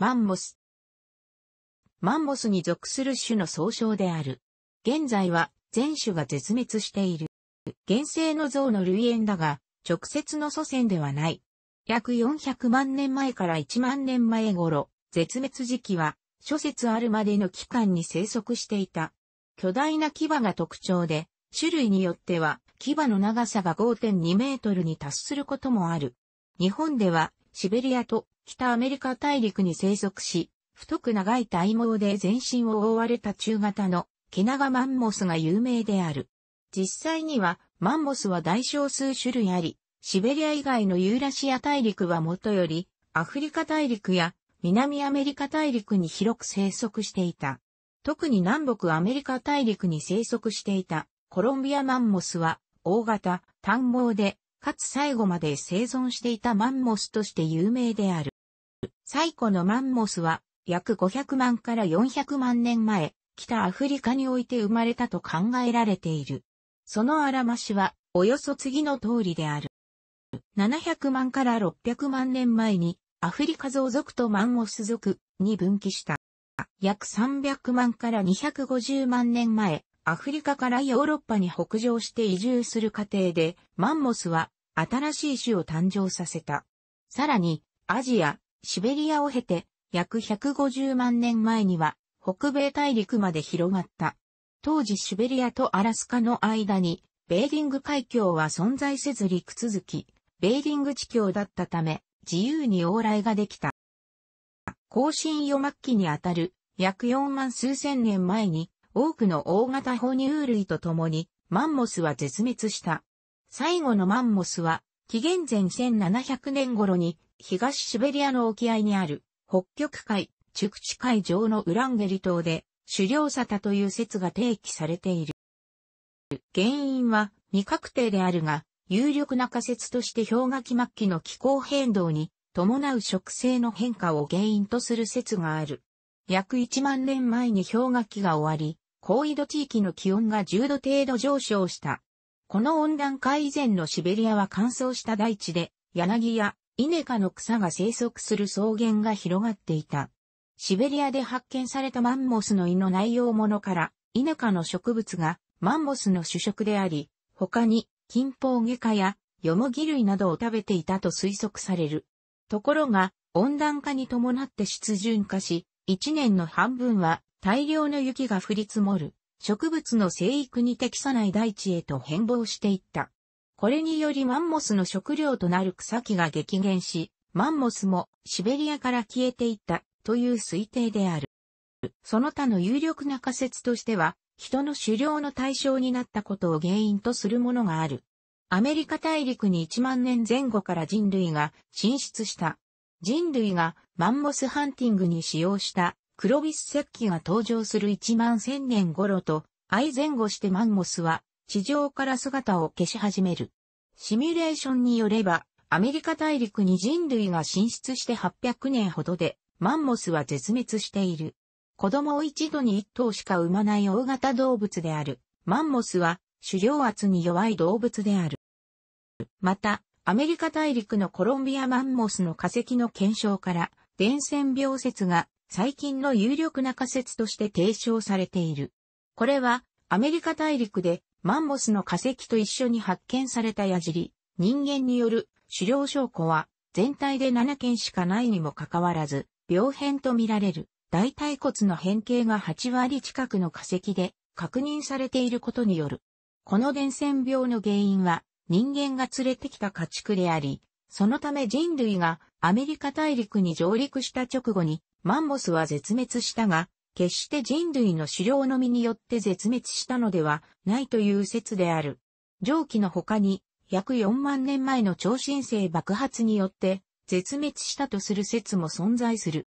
マンモス。マンモスに属する種の総称である。現在は全種が絶滅している。原生の像の類縁だが、直接の祖先ではない。約400万年前から1万年前頃、絶滅時期は、諸説あるまでの期間に生息していた。巨大な牙が特徴で、種類によっては、牙の長さが5.2メートルに達することもある。日本では、シベリアと北アメリカ大陸に生息し、太く長い体毛で全身を覆われた中型の毛長マンモスが有名である。実際にはマンモスは大小数種類あり、シベリア以外のユーラシア大陸はもとより、アフリカ大陸や南アメリカ大陸に広く生息していた。特に南北アメリカ大陸に生息していたコロンビアマンモスは大型、短毛でかつ最後まで生存していたマンモスとして有名である。最古のマンモスは、約500万から400万年前、北アフリカにおいて生まれたと考えられている。そのあらましは、およそ次の通りである。700万から600万年前に、アフリカゾウ族とマンモス族に分岐した。約300万から250万年前、アフリカからヨーロッパに北上して移住する過程で、マンモスは新しい種を誕生させた。さらに、アジア、シベリアを経て、約150万年前には、北米大陸まで広がった。当時シベリアとアラスカの間に、ベーィング海峡は存在せず陸続き、ベーィング地峡だったため、自由に往来ができた。更新予末期にあたる、約4万数千年前に、多くの大型哺乳類と共に、マンモスは絶滅した。最後のマンモスは、紀元前1700年頃に、東シベリアの沖合にある、北極海、ク地海上のウランゲリ島で、狩猟沙汰という説が提起されている。原因は未確定であるが、有力な仮説として氷河期末期の気候変動に伴う植生の変化を原因とする説がある。約1万年前に氷河期が終わり、高緯度地域の気温が10度程度上昇した。この温暖化以前のシベリアは乾燥した大地で、柳やイネ科の草が生息する草原が広がっていた。シベリアで発見されたマンモスの胃の内容物から、イネ科の植物がマンモスの主食であり、他に、金峰外科やヨモギ類などを食べていたと推測される。ところが、温暖化に伴って湿潤化し、一年の半分は大量の雪が降り積もる、植物の生育に適さない大地へと変貌していった。これによりマンモスの食料となる草木が激減し、マンモスもシベリアから消えていったという推定である。その他の有力な仮説としては、人の狩猟の対象になったことを原因とするものがある。アメリカ大陸に1万年前後から人類が進出した。人類がマンモスハンティングに使用したクロビス石器が登場する1万1000年頃と、相前後してマンモスは地上から姿を消し始める。シミュレーションによれば、アメリカ大陸に人類が進出して800年ほどで、マンモスは絶滅している。子供を一度に一頭しか産まない大型動物である。マンモスは狩猟圧に弱い動物である。また、アメリカ大陸のコロンビアマンモスの化石の検証から、伝染病説が最近の有力な仮説として提唱されている。これは、アメリカ大陸でマンモスの化石と一緒に発見された矢尻、人間による狩猟証拠は全体で7件しかないにもかかわらず、病変とみられる大腿骨の変形が8割近くの化石で確認されていることによる。この伝染病の原因は人間が連れてきた家畜であり、そのため人類がアメリカ大陸に上陸した直後にマンモスは絶滅したが、決して人類の狩猟のみによって絶滅したのではないという説である。上記の他に、約4万年前の超新星爆発によって絶滅したとする説も存在する。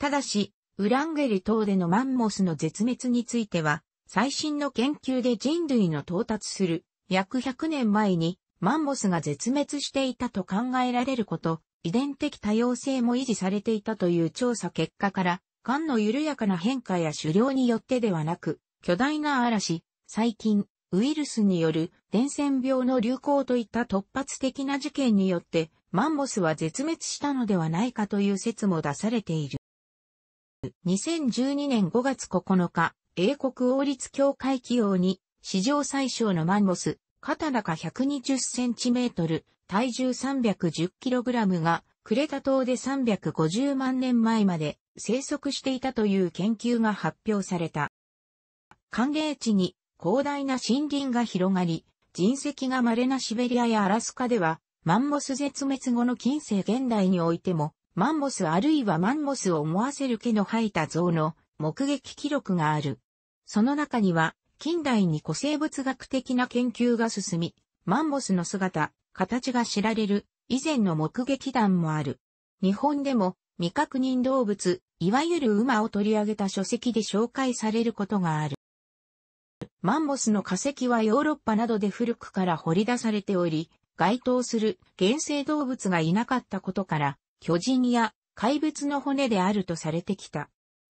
ただし、ウランゲリ島でのマンモスの絶滅については、最新の研究で人類の到達する約100年前にマンモスが絶滅していたと考えられること遺伝的多様性も維持されていたという調査結果から、癌の緩やかな変化や狩猟によってではなく、巨大な嵐、細菌、ウイルスによる伝染病の流行といった突発的な事件によって、マンモスは絶滅したのではないかという説も出されている。2012年5月9日、英国王立協会企業に史上最小のマンモス、肩高120センチメートル、体重 310kg が、クレタ島で350万年前まで生息していたという研究が発表された。寒冷地に広大な森林が広がり、人石が稀なシベリアやアラスカでは、マンモス絶滅後の近世現代においても、マンモスあるいはマンモスを思わせる毛の生えた像の目撃記録がある。その中には、近代に古生物学的な研究が進み、マンモスの姿、形が知られる以前の目撃談もある。日本でも未確認動物、いわゆる馬を取り上げた書籍で紹介されることがある。マンモスの化石はヨーロッパなどで古くから掘り出されており、該当する原生動物がいなかったことから、巨人や怪物の骨であるとされてきた。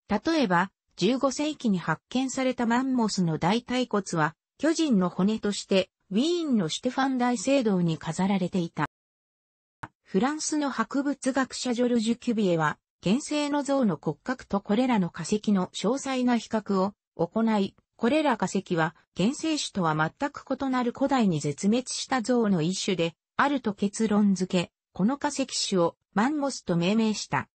例えば、15世紀に発見されたマンモスの大腿骨は、巨人の骨としてウィーンのシュテファン大聖堂に飾られていた。フランスの博物学者ジョルジュ・キュビエは、原生の像の骨格とこれらの化石の詳細な比較を行い、これら化石は原生種とは全く異なる古代に絶滅した像の一種で、あると結論付け、この化石種をマンモスと命名した。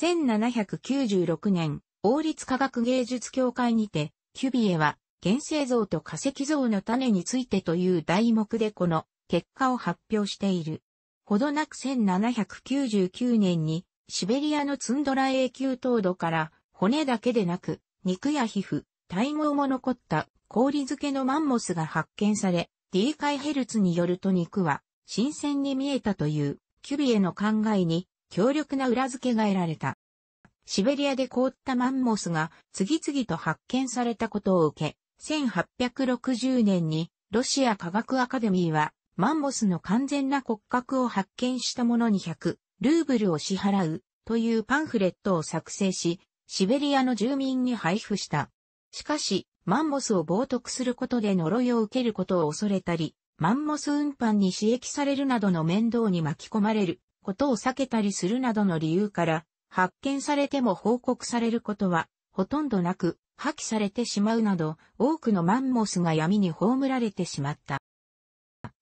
1796年、王立科学芸術協会にて、キュビエは原生像と化石像の種についてという題目でこの結果を発表している。ほどなく1799年にシベリアのツンドラ永久凍土から骨だけでなく肉や皮膚、体毛も残った氷漬けのマンモスが発見され、D イヘルツによると肉は新鮮に見えたというキュビエの考えに強力な裏付けが得られた。シベリアで凍ったマンモスが次々と発見されたことを受け、1860年にロシア科学アカデミーはマンモスの完全な骨格を発見した者に100ルーブルを支払うというパンフレットを作成し、シベリアの住民に配布した。しかし、マンモスを冒涜することで呪いを受けることを恐れたり、マンモス運搬に刺激されるなどの面倒に巻き込まれることを避けたりするなどの理由から、発見されても報告されることはほとんどなく、破棄されてしまうなど、多くのマンモスが闇に葬られてしまった。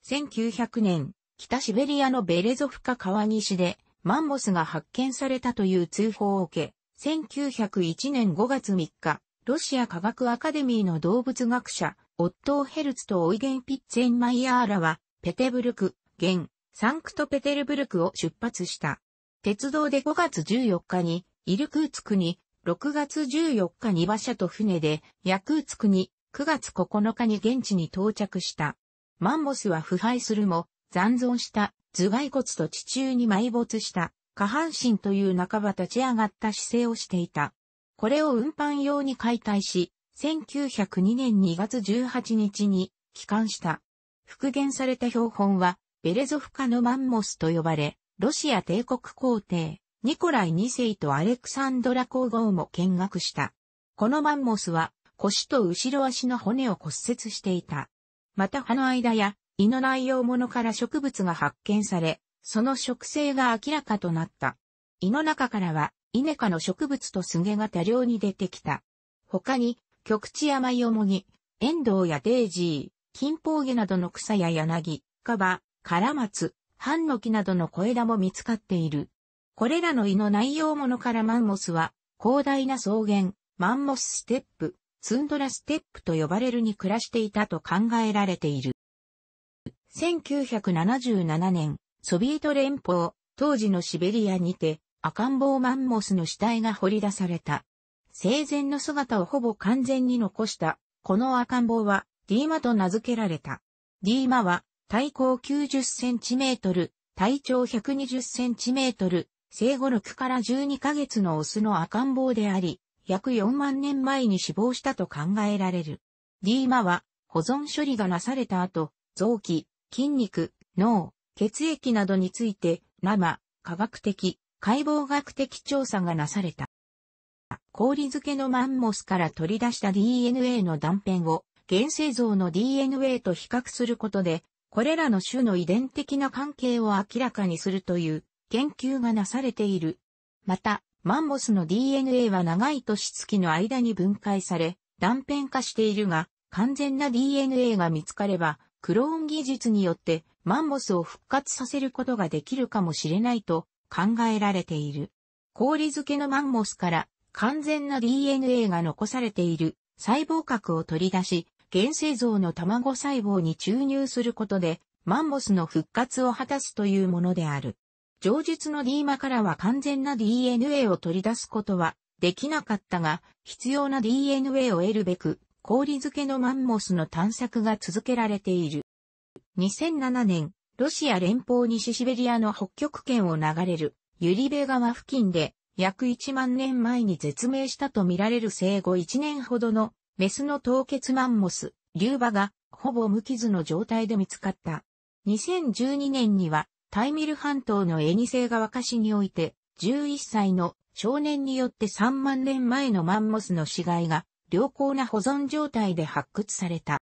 1900年、北シベリアのベレゾフカ川西で、マンモスが発見されたという通報を受け、1901年5月3日、ロシア科学アカデミーの動物学者、オットー・ヘルツとオイゲン・ピッツェンマイヤーラは、ペテブルク、現、サンクトペテルブルクを出発した。鉄道で5月14日に、イルクーツクに6月14日に馬車と船で、ヤクーツクに、9月9日に現地に到着した。マンモスは腐敗するも、残存した頭蓋骨と地中に埋没した下半身という半ば立ち上がった姿勢をしていた。これを運搬用に解体し、1902年2月18日に帰還した。復元された標本は、ベレゾフカのマンモスと呼ばれ、ロシア帝国皇帝、ニコライ2世とアレクサンドラ皇后も見学した。このマンモスは腰と後ろ足の骨を骨折していた。また葉の間や胃の内容物から植物が発見され、その植生が明らかとなった。胃の中からはイネ科の植物とスゲが多量に出てきた。他に、極地山よもぎ、エンドウやデージー、金宝毛などの草や柳、カバ、カラマツ、ハンノキなどの小枝も見つかっている。これらの胃の内容物からマンモスは、広大な草原、マンモスステップ、ツンドラステップと呼ばれるに暮らしていたと考えられている。1977年、ソビエト連邦、当時のシベリアにて、赤ん坊マンモスの死体が掘り出された。生前の姿をほぼ完全に残した、この赤ん坊は、ディーマと名付けられた。ディーマは、体高90センチメートル、体長120センチメートル、生後6から12ヶ月のオスの赤ん坊であり、約4万年前に死亡したと考えられる。D マは保存処理がなされた後、臓器、筋肉、脳、血液などについて、生、科学的、解剖学的調査がなされた。氷漬けのマンモスから取り出した DNA の断片を原生像の DNA と比較することで、これらの種の遺伝的な関係を明らかにするという研究がなされている。また、マンモスの DNA は長い年月の間に分解され、断片化しているが、完全な DNA が見つかれば、クローン技術によってマンモスを復活させることができるかもしれないと考えられている。氷漬けのマンモスから完全な DNA が残されている細胞核を取り出し、原生像の卵細胞に注入することで、マンモスの復活を果たすというものである。上述の DMA からは完全な DNA を取り出すことはできなかったが、必要な DNA を得るべく、氷漬けのマンモスの探索が続けられている。2007年、ロシア連邦西シベリアの北極圏を流れるユリベ川付近で約1万年前に絶命したとみられる生後1年ほどのメスの凍結マンモス、リュウバがほぼ無傷の状態で見つかった。2012年にはタイミル半島のエニセイガワカシにおいて、11歳の少年によって3万年前のマンモスの死骸が良好な保存状態で発掘された。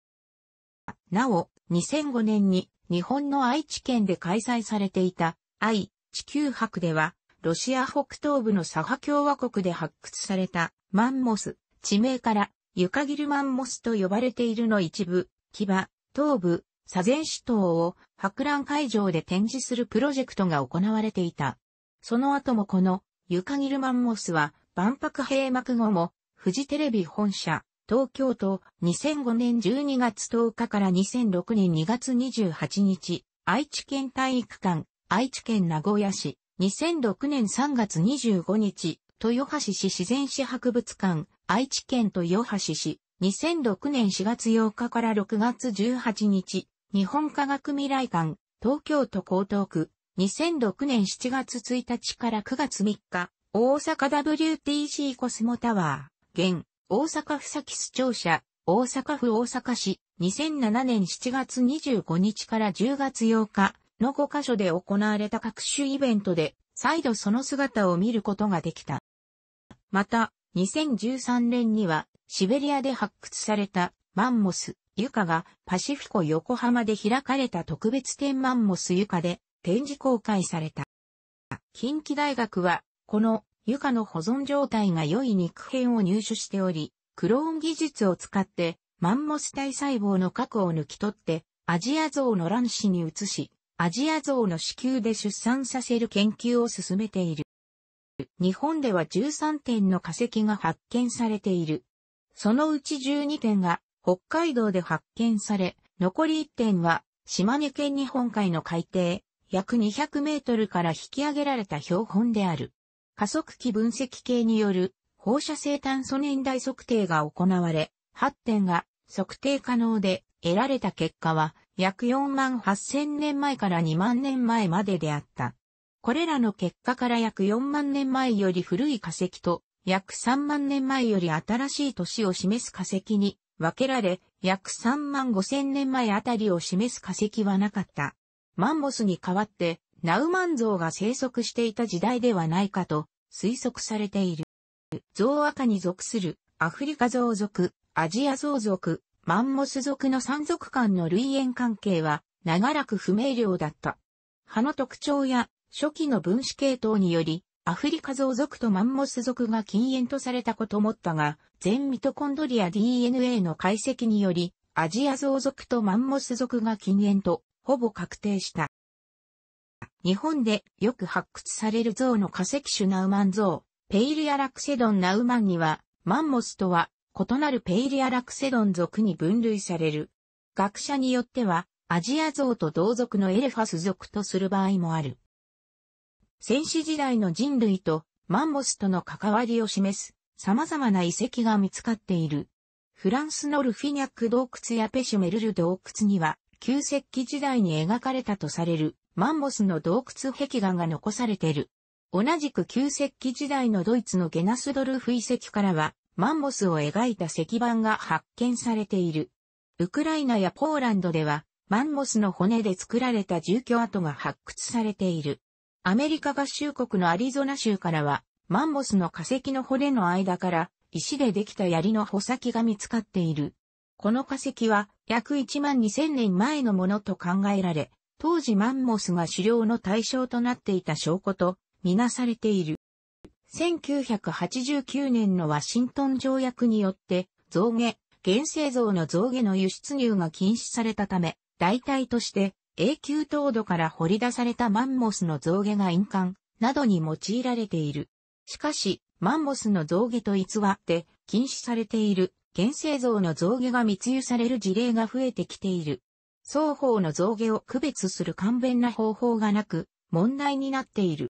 なお、2005年に日本の愛知県で開催されていた愛地球博では、ロシア北東部のサハ共和国で発掘されたマンモス、地名からユカギルマンモスと呼ばれているの一部、牙、頭部、左前首等を博覧会場で展示するプロジェクトが行われていた。その後もこのユカギルマンモスは万博閉幕後もフジテレビ本社東京都2005年12月10日から2006年2月28日愛知県体育館愛知県名古屋市2006年3月25日豊橋市自然史博物館愛知県豊橋市2006年4月8日から6月18日日本科学未来館、東京都江東区、2006年7月1日から9月3日、大阪 WTC コスモタワー、現、大阪府崎市庁舎、大阪府大阪市、2007年7月25日から10月8日の5カ所で行われた各種イベントで、再度その姿を見ることができた。また、2013年には、シベリアで発掘された、マンモス、ゆかがパシフィコ横浜で開かれた特別展マンモスゆかで展示公開された。近畿大学は、このゆかの保存状態が良い肉片を入手しており、クローン技術を使ってマンモス体細胞の核を抜き取って、アジアゾウの卵子に移し、アジアゾウの子宮で出産させる研究を進めている。日本では13点の化石が発見されている。そのうち12点が北海道で発見され、残り1点は、島根県日本海の海底、約200メートルから引き上げられた標本である。加速器分析系による放射性炭素年代測定が行われ、8点が測定可能で得られた結果は約4万8000年前から2万年前までであった。これらの結果から約4万年前より古い化石と約3万年前より新しい年を示す化石に分けられ、約3万5千年前あたりを示す化石はなかった。マンモスに代わって、ナウマンゾウが生息していた時代ではないかと推測されている。ゾウ赤に属するアフリカゾウ族、アジアゾウ族、マンモス族の三族間の類縁関係は長らく不明瞭だった。葉の特徴や初期の分子系統によりアフリカゾウ族とマンモス族が禁煙とされたこともったが、全ミトコンドリア DNA の解析により、アジアゾウ族とマンモス族が禁煙と、ほぼ確定した。日本でよく発掘されるゾウの化石種ナウマンゾウ、ペイリアラクセドンナウマンには、マンモスとは異なるペイリアラクセドン族に分類される。学者によっては、アジアゾウと同族のエレファス族とする場合もある。先史時代の人類とマンモスとの関わりを示す様々な遺跡が見つかっている。フランスのルフィニャック洞窟やペシュメルル洞窟には、旧石器時代に描かれたとされるマンモスの洞窟壁画が残されている。同じく旧石器時代のドイツのゲナスドルフ遺跡からは、マンモスを描いた石板が発見されている。ウクライナやポーランドでは、マンモスの骨で作られた住居跡が発掘されている。アメリカ合衆国のアリゾナ州からは、マンモスの化石の骨の間から石でできた槍の穂先が見つかっている。この化石は約1万2000年前のものと考えられ、当時マンモスが狩猟の対象となっていた証拠とみなされている。1989年のワシントン条約によって象牙、原生像の象牙の輸出入が禁止されたため、代替として永久凍土から掘り出されたマンモスの象牙が印鑑などに用いられている。しかし、マンモスの象牙と偽って禁止されている原生像の象牙が密輸される事例が増えてきている。双方の象牙を区別する簡便な方法がなく、問題になっている。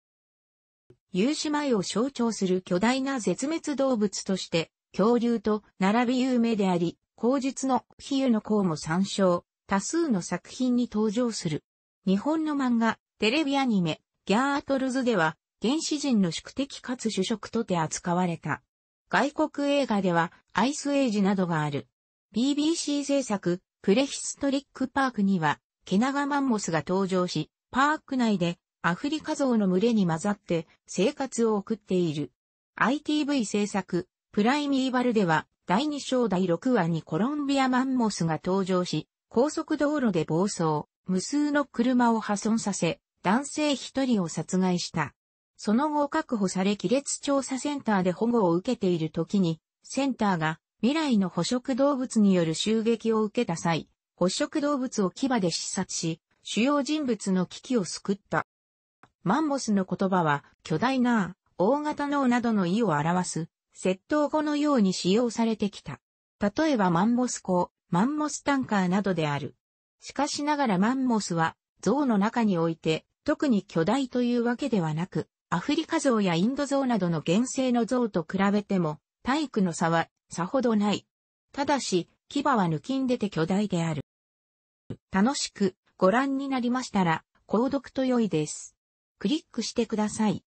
有志前を象徴する巨大な絶滅動物として、恐竜と並び有名であり、後述の比喩の項も参照。多数の作品に登場する。日本の漫画、テレビアニメ、ギャートルズでは、原始人の宿敵かつ主食とて扱われた。外国映画では、アイスエイジなどがある。BBC 制作、プレヒストリックパークには、ケナガマンモスが登場し、パーク内でアフリカゾウの群れに混ざって生活を送っている。ITV 制作、プライミーバルでは、第2章第6話にコロンビアマンモスが登場し、高速道路で暴走、無数の車を破損させ、男性一人を殺害した。その後確保され亀裂調査センターで保護を受けている時に、センターが未来の捕食動物による襲撃を受けた際、捕食動物を牙で視察し、主要人物の危機を救った。マンモスの言葉は、巨大な、大型脳などの意を表す、窃盗語のように使用されてきた。例えばマンモス校、マンモスタンカーなどである。しかしながらマンモスは象の中において特に巨大というわけではなく、アフリカ象やインド象などの原生の象と比べても体育の差はさほどない。ただし、牙は抜きんでて巨大である。楽しくご覧になりましたら、購読と良いです。クリックしてください。